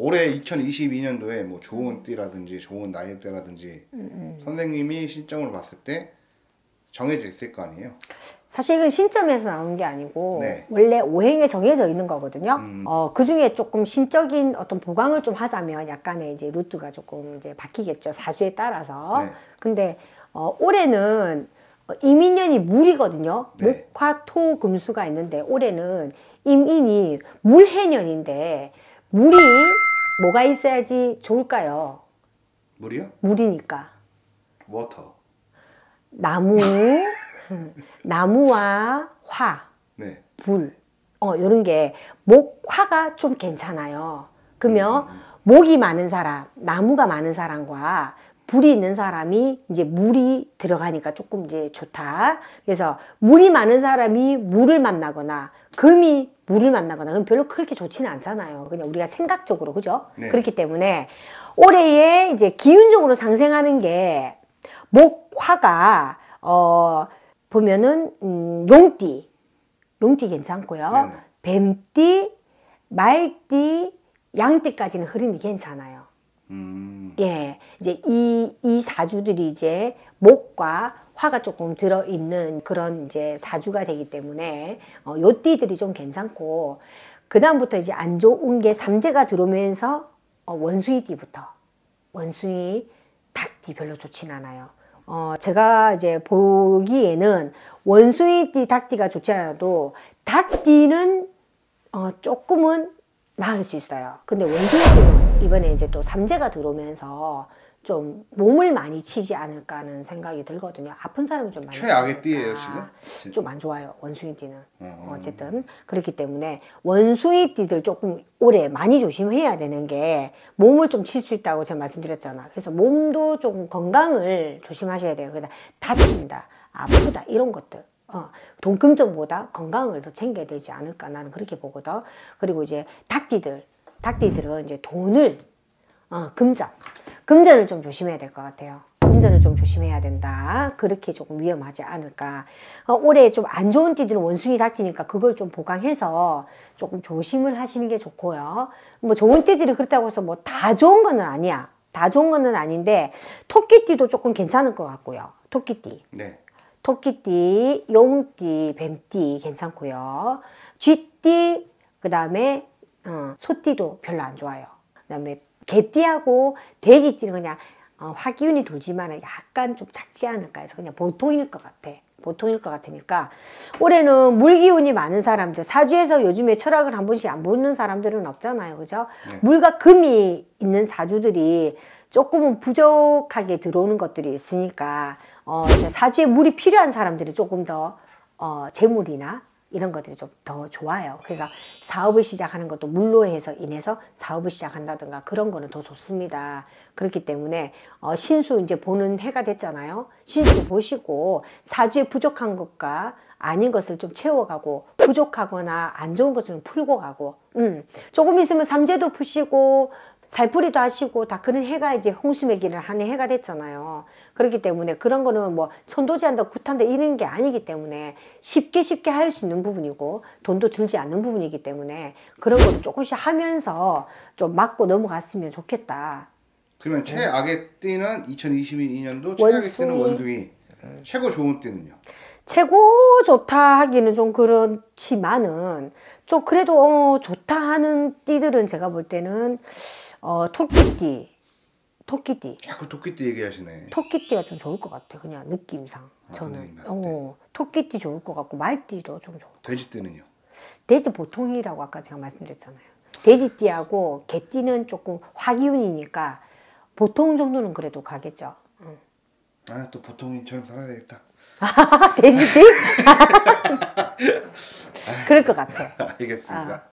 올해 2022년도에 뭐 좋은 띠라든지 좋은 나이대라든지 음, 음, 선생님이 신점을 봤을 때 정해져 있을 거 아니에요? 사실 은 신점에서 나온 게 아니고 네. 원래 오행에 정해져 있는 거거든요. 음. 어, 그 중에 조금 신적인 어떤 보강을 좀 하자면 약간의 이제 루트가 조금 이제 바뀌겠죠. 사주에 따라서. 네. 근데 어, 올해는 어, 임인년이 물이거든요. 네. 목화 토 금수가 있는데 올해는 임인이 물해년인데 물이 뭐가 있어야지 좋을까요? 물이요? 물이니까. 워터. 나무, 나무와 화, 네. 불, 어, 요런 게, 목, 화가 좀 괜찮아요. 그러면 음, 음, 목이 많은 사람, 나무가 많은 사람과 불이 있는 사람이 이제 물이 들어가니까 조금 이제 좋다. 그래서 물이 많은 사람이 물을 만나거나 금이 물을 만나거나 그럼 별로 그렇게 좋지는 않잖아요. 그냥 우리가 생각적으로 그죠? 네. 그렇기 때문에 올해에 이제 기운적으로 상생하는 게 목화가 어 보면은 음 용띠 용띠 괜찮고요. 네 뱀띠, 말띠, 양띠까지는 흐름이 괜찮아요. 음. 예, 이제 이, 이 사주들이 이제 목과 화가 조금 들어있는 그런 이제 사주가 되기 때문에 어, 요 띠들이 좀 괜찮고 그 다음부터 이제 안 좋은 게 삼재가 들어오면서 어, 원숭이 띠부터 원숭이 닭띠 별로 좋진 않아요. 어, 제가 이제 보기에는 원숭이 띠, 닭띠가 좋지 않아도 닭띠는 어, 조금은 나을 수 있어요. 근데 원숭이 띠는 이번에 이제 또 삼재가 들어오면서 좀 몸을 많이 치지 않을까 하는 생각이 들거든요. 아픈 사람이 좀 많이 최악의 띠예요 지금? 좀 안 좋아요 원숭이 띠는 어, 어, 어쨌든 그렇기 때문에 원숭이 띠들 조금 오래 많이 조심해야 되는 게 몸을 좀 칠 수 있다고 제가 말씀드렸잖아. 그래서 몸도 조금 건강을 조심하셔야 돼요. 그러니까 다친다, 아프다 이런 것들 어, 돈금전보다 건강을 더 챙겨야 되지 않을까 나는 그렇게 보거든. 그리고 이제 닭띠들 닭띠들은 이제 돈을 어, 금전 금전을 좀 조심해야 될 것 같아요. 금전을 좀 조심해야 된다. 그렇게 조금 위험하지 않을까. 어, 올해 좀 안 좋은 띠들은 원숭이 닭띠니까 그걸 좀 보강해서 조금 조심을 하시는 게 좋고요. 뭐 좋은 띠들이 그렇다고 해서 뭐 다 좋은 거는 아니야. 다 좋은 거는 아닌데 토끼띠도 조금 괜찮을 것 같고요. 토끼띠. 네. 토끼띠, 용띠, 뱀띠 괜찮고요. 쥐띠, 그 다음에 어, 소띠도 별로 안 좋아요. 그 다음에 개띠하고 돼지띠는 그냥 어, 화기운이 돌지만 약간 좀 작지 않을까 해서 그냥 보통일 것 같아. 보통일 것 같으니까 올해는 물기운이 많은 사람들 사주에서 요즘에 철학을 한 번씩 안 보는 사람들은 없잖아요 그죠 네. 물과 금이 있는 사주들이 조금은 부족하게 들어오는 것들이 있으니까 어, 사주에 물이 필요한 사람들이 조금 더 어, 재물이나 이런 것들이 좀 더 좋아요 그래서 사업을 시작하는 것도 물로해서 인해서 사업을 시작한다든가 그런 거는 더 좋습니다. 그렇기 때문에 어, 신수 이제 보는 해가 됐잖아요. 신수 보시고 사주에 부족한 것과 아닌 것을 좀 채워가고 부족하거나 안 좋은 것좀 풀고 가고 음, 조금 있으면 삼재도 푸시고 살풀이도 하시고 다 그런 해가 이제 홍수매기를 하는 해가 됐잖아요. 그렇기 때문에 그런 거는 뭐 천도지한다 구탄다 이런 게 아니기 때문에 쉽게 쉽게 할 수 있는 부분이고 돈도 들지 않는 부분이기 때문에 그런 걸 조금씩 하면서 좀 막고 넘어갔으면 좋겠다. 그러면 최악의 띠는 2022년도 최악의 띠는 원숭이 최고 좋은 띠는요? 최고 좋다 하기는 좀 그렇지만은 좀 그래도 어, 좋다 하는 띠들은 제가 볼 때는 어, 토끼띠. 토끼띠. 자꾸 그 토끼띠 얘기하시네. 토끼띠가 좀 좋을 것 같아. 그냥 느낌상. 아, 저는. 어, 토끼띠 좋을 것 같고 말띠도 좀 좋고. 돼지띠는요? 돼지 보통이라고 아까 제가 말씀드렸잖아요. 돼지띠하고 개띠는 조금 화기운이니까 보통 정도는 그래도 가겠죠. 응. 아또 보통인처럼 살아야 되겠다. 돼지띠? 그럴 것 같아. 알겠습니다. 아.